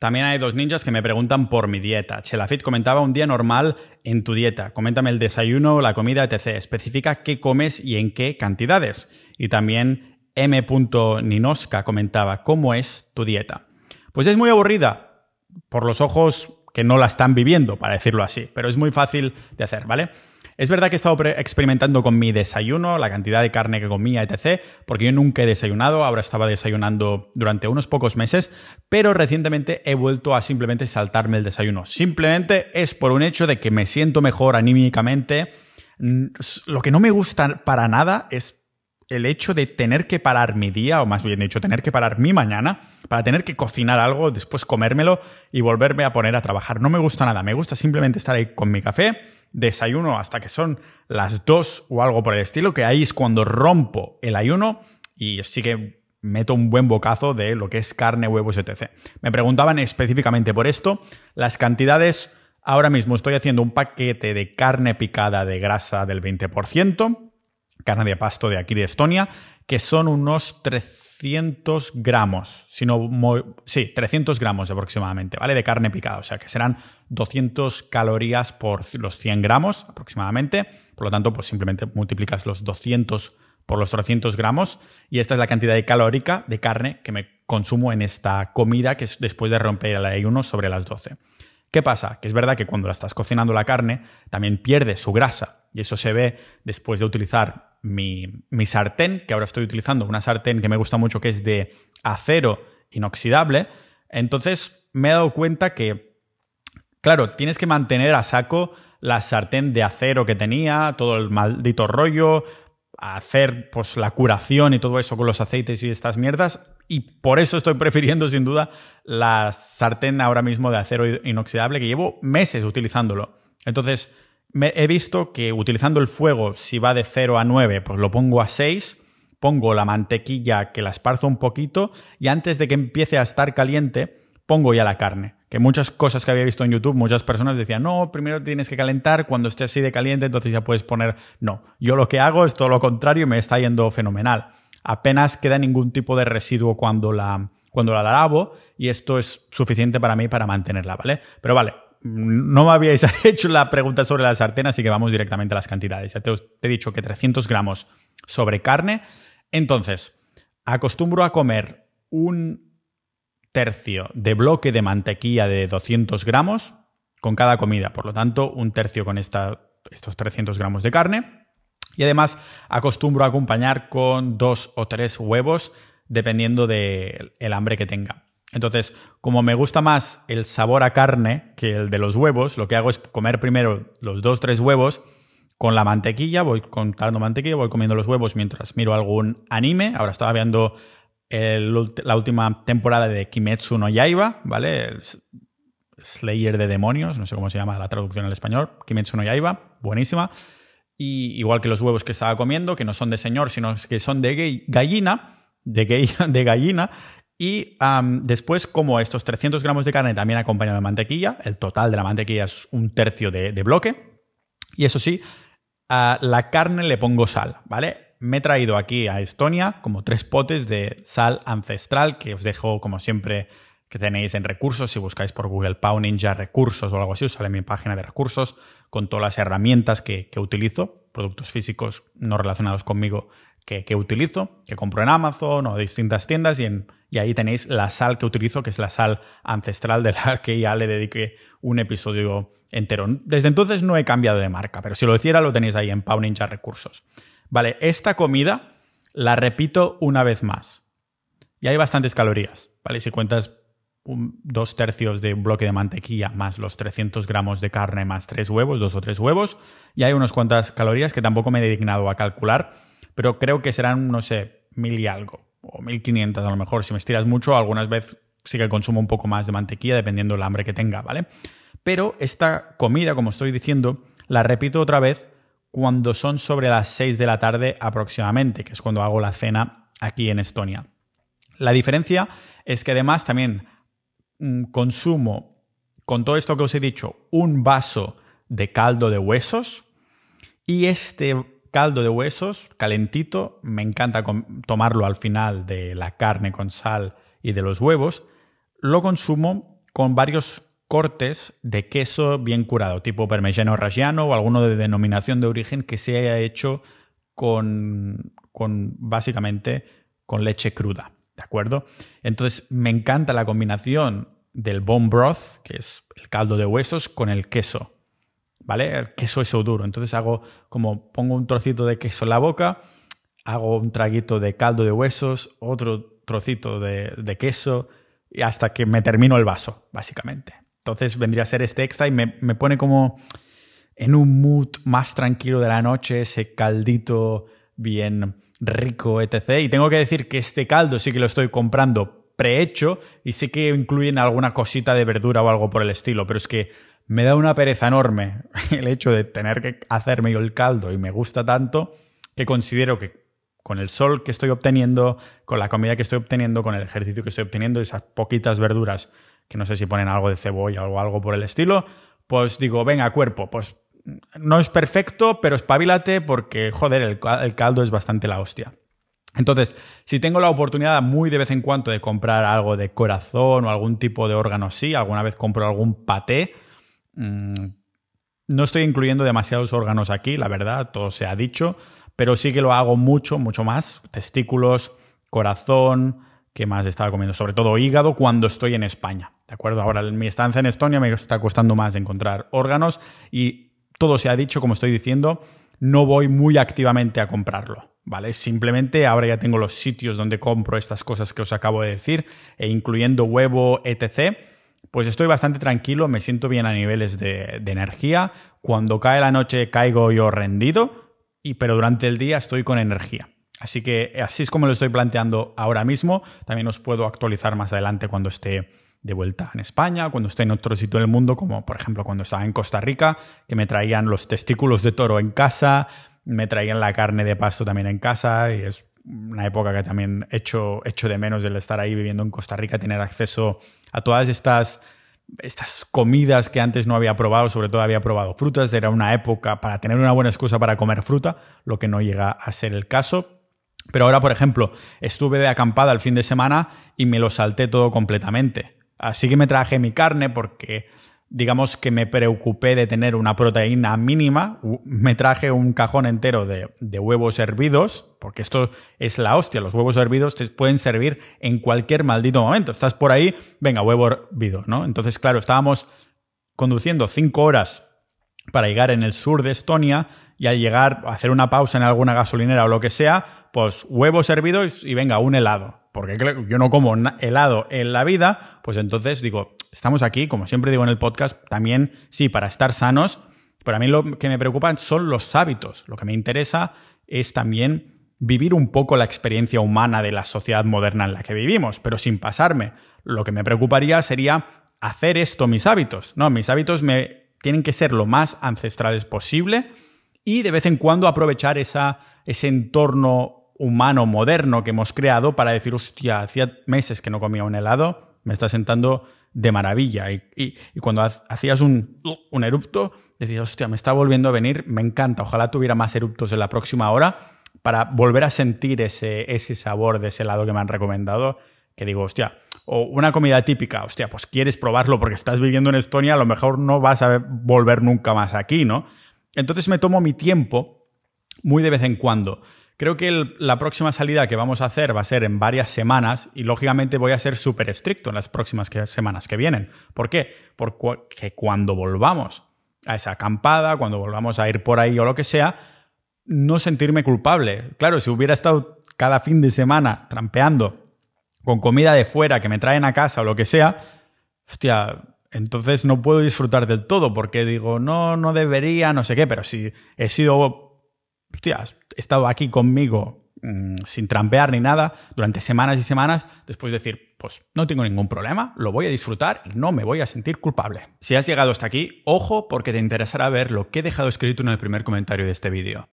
También hay dos ninjas que me preguntan por mi dieta. Chelafit comentaba un día normal en tu dieta. Coméntame el desayuno, la comida, etc. Especifica qué comes y en qué cantidades. Y también M. Ninoska comentaba, ¿cómo es tu dieta? Pues es muy aburrida, por los ojos que no la están viviendo, para decirlo así, pero es muy fácil de hacer, ¿vale? Es verdad que he estado experimentando con mi desayuno, la cantidad de carne que comía, etc., porque yo nunca he desayunado, ahora estaba desayunando durante unos pocos meses, pero recientemente he vuelto a simplemente saltarme el desayuno. Simplemente es por un hecho de que me siento mejor anímicamente. Lo que no me gusta para nada es el hecho de tener que parar mi día, o más bien dicho, tener que parar mi mañana, para tener que cocinar algo, después comérmelo y volverme a poner a trabajar. No me gusta nada, me gusta simplemente estar ahí con mi café, desayuno hasta que son las 2 o algo por el estilo, que ahí es cuando rompo el ayuno y sí que meto un buen bocazo de lo que es carne, huevos, etc. Me preguntaban específicamente por esto, las cantidades, ahora mismo estoy haciendo un paquete de carne picada de grasa del 20%, carne de pasto de aquí de Estonia, que son unos 300 gramos, sino sí, 300 gramos aproximadamente, ¿vale? De carne picada, o sea que serán 200 calorías por los 100 gramos aproximadamente, por lo tanto, pues simplemente multiplicas los 200 por los 300 gramos y esta es la cantidad de calórica de carne que me consumo en esta comida que es después de romper el ayuno sobre las 12. ¿Qué pasa? Que es verdad que cuando la estás cocinando la carne también pierde su grasa y eso se ve después de utilizar mi, mi sartén, que ahora estoy utilizando, una sartén que me gusta mucho que es de acero inoxidable. Entonces me he dado cuenta que, claro, tienes que mantener a saco la sartén de acero que tenía, todo el maldito rollo, hacer pues la curación y todo eso con los aceites y estas mierdas. Y por eso estoy prefiriendo sin duda la sartén ahora mismo de acero inoxidable que llevo meses utilizándolo. Entonces, he visto que utilizando el fuego, si va de 0 a 9, pues lo pongo a 6, pongo la mantequilla que la esparzo un poquito y antes de que empiece a estar caliente, pongo ya la carne. Que muchas cosas que había visto en YouTube, muchas personas decían, no, primero tienes que calentar, cuando esté así de caliente, entonces ya puedes poner, no, yo lo que hago es todo lo contrario y me está yendo fenomenal. Apenas queda ningún tipo de residuo cuando la, cuando la lavo y esto es suficiente para mí para mantenerla, ¿vale? Pero vale, no me habíais hecho la pregunta sobre la sartén, así que vamos directamente a las cantidades. Ya te, he dicho que 300 gramos sobre carne. Entonces, acostumbro a comer un tercio de bloque de mantequilla de 200 gramos con cada comida. Por lo tanto, un tercio con estos 300 gramos de carne. Y además, acostumbro a acompañar con dos o tres huevos, dependiendo del hambre que tenga. Entonces, como me gusta más el sabor a carne que el de los huevos, lo que hago es comer primero los dos, tres huevos con la mantequilla, voy contando mantequilla, voy comiendo los huevos mientras miro algún anime. Ahora estaba viendo la última temporada de Kimetsu no Yaiba, ¿vale? Slayer de demonios, no sé cómo se llama la traducción al español, Kimetsu no Yaiba, buenísima. Y igual que los huevos que estaba comiendo, que no son de señor, sino que son de gallina, de, de gallina, y después, como estos 300 gramos de carne también acompañado de mantequilla, el total de la mantequilla es un tercio de, bloque. Y eso sí, a la carne le pongo sal, ¿vale? Me he traído aquí a Estonia como tres potes de sal ancestral que os dejo, como siempre, que tenéis en recursos. Si buscáis por Google Pau Ninja recursos o algo así, os sale mi página de recursos con todas las herramientas que, que utilizo, productos físicos no relacionados conmigo que, utilizo, que compro en Amazon o distintas tiendas y, en, ahí tenéis la sal que utilizo, que es la sal ancestral de la que ya le dediqué un episodio entero. Desde entonces no he cambiado de marca, pero si lo hiciera lo tenéis ahí en Pau Ninja Recursos. Vale, esta comida la repito una vez más. Y hay bastantes calorías, ¿vale? Si cuentas dos tercios de un bloque de mantequilla más los 300 gramos de carne más tres huevos, dos o tres huevos, y hay unas cuantas calorías que tampoco me he dignado a calcular pero creo que serán, no sé, mil y algo, o 1500 a lo mejor. Si me estiras mucho, algunas veces sí que consumo un poco más de mantequilla, dependiendo del hambre que tenga, ¿vale? Pero esta comida, como estoy diciendo, la repito otra vez cuando son sobre las 6 de la tarde aproximadamente, que es cuando hago la cena aquí en Estonia. La diferencia es que además también mm, consumo, con todo esto que os he dicho, un vaso de caldo de huesos y este caldo de huesos calentito, me encanta tomarlo al final de la carne con sal y de los huevos, lo consumo con varios cortes de queso bien curado, tipo parmigiano reggiano o alguno de denominación de origen que se haya hecho con, con básicamente con leche cruda, ¿de acuerdo? Entonces me encanta la combinación del bone broth, que es el caldo de huesos, con el queso. ¿vale? El queso es duro. Entonces hago como pongo un trocito de queso en la boca, hago un traguito de caldo de huesos, otro trocito de, queso, y hasta que me termino el vaso, básicamente. Entonces vendría a ser este extra y me, me pone como en un mood más tranquilo de la noche, ese caldito bien rico, etc. Y tengo que decir que este caldo sí que lo estoy comprando prehecho y sí que incluyen alguna cosita de verdura o algo por el estilo, pero es que me da una pereza enorme el hecho de tener que hacerme yo el caldo y me gusta tanto que considero que con el sol que estoy obteniendo, con la comida que estoy obteniendo, con el ejercicio que estoy obteniendo, esas poquitas verduras que no sé si ponen algo de cebolla o algo por el estilo, pues digo, venga cuerpo, pues no es perfecto, pero espabilate porque, joder, el, caldo es bastante la hostia. Entonces, si tengo la oportunidad muy de vez en cuando de comprar algo de corazón o algún tipo de órgano, sí, alguna vez compro algún paté, Mm, no estoy incluyendo demasiados órganos aquí, la verdad, todo se ha dicho, pero sí que lo hago mucho, mucho más. Testículos, corazón, ¿qué más estaba comiendo? Sobre todo hígado cuando estoy en España. ¿De acuerdo? Ahora, en mi estancia en Estonia me está costando más encontrar órganos y todo se ha dicho, como estoy diciendo, no voy muy activamente a comprarlo. ¿Vale? Simplemente ahora ya tengo los sitios donde compro estas cosas que os acabo de decir, e incluyendo huevo, etc pues estoy bastante tranquilo, me siento bien a niveles de, energía. Cuando cae la noche caigo yo rendido, y, pero durante el día estoy con energía. Así que así es como lo estoy planteando ahora mismo. También os puedo actualizar más adelante cuando esté de vuelta en España, cuando esté en otro sitio del mundo, como por ejemplo cuando estaba en Costa Rica, que me traían los testículos de toro en casa, me traían la carne de pasto también en casa y es una época que también echo, de menos el estar ahí viviendo en Costa Rica, tener acceso a todas estas, estas comidas que antes no había probado, sobre todo había probado frutas, era una época para tener una buena excusa para comer fruta, lo que no llega a ser el caso. Pero ahora, por ejemplo, estuve de acampada el fin de semana y me lo salté todo completamente. Así que me traje mi carne porque digamos que me preocupé de tener una proteína mínima, me traje un cajón entero de, huevos hervidos, porque esto es la hostia, los huevos hervidos te pueden servir en cualquier maldito momento, estás por ahí, venga, huevo hervido, ¿no? Entonces, claro, estábamos conduciendo cinco horas para llegar en el sur de Estonia y al llegar a hacer una pausa en alguna gasolinera o lo que sea, pues huevos hervidos y venga, un helado porque yo no como helado en la vida, pues entonces digo, estamos aquí, como siempre digo en el podcast, también sí, para estar sanos, pero a mí lo que me preocupan son los hábitos. Lo que me interesa es también vivir un poco la experiencia humana de la sociedad moderna en la que vivimos, pero sin pasarme. Lo que me preocuparía sería hacer esto mis hábitos. No, mis hábitos me tienen que ser lo más ancestrales posible y de vez en cuando aprovechar esa, ese entorno humano moderno que hemos creado para decir, hostia, hacía meses que no comía un helado, me está sentando de maravilla. Y, y, cuando hacías un, un erupto, decías, hostia, me está volviendo a venir, me encanta, ojalá tuviera más eruptos en la próxima hora para volver a sentir ese, ese sabor de ese helado que me han recomendado, que digo, hostia, o una comida típica, hostia, pues quieres probarlo porque estás viviendo en Estonia, a lo mejor no vas a volver nunca más aquí, ¿no? Entonces me tomo mi tiempo muy de vez en cuando. Creo que la próxima salida que vamos a hacer va a ser en varias semanas y lógicamente voy a ser súper estricto en las próximas semanas que vienen. ¿Por qué? Porque cuando volvamos a esa acampada, cuando volvamos a ir por ahí o lo que sea, no sentirme culpable. Claro, si hubiera estado cada fin de semana trampeando con comida de fuera que me traen a casa o lo que sea, hostia, entonces no puedo disfrutar del todo porque digo, no, no debería, no sé qué, pero si he sido hostia, has estado aquí conmigo mm, sin trampear ni nada durante semanas y semanas, después decir, pues no tengo ningún problema, lo voy a disfrutar y no me voy a sentir culpable. Si has llegado hasta aquí, ojo porque te interesará ver lo que he dejado escrito en el primer comentario de este vídeo.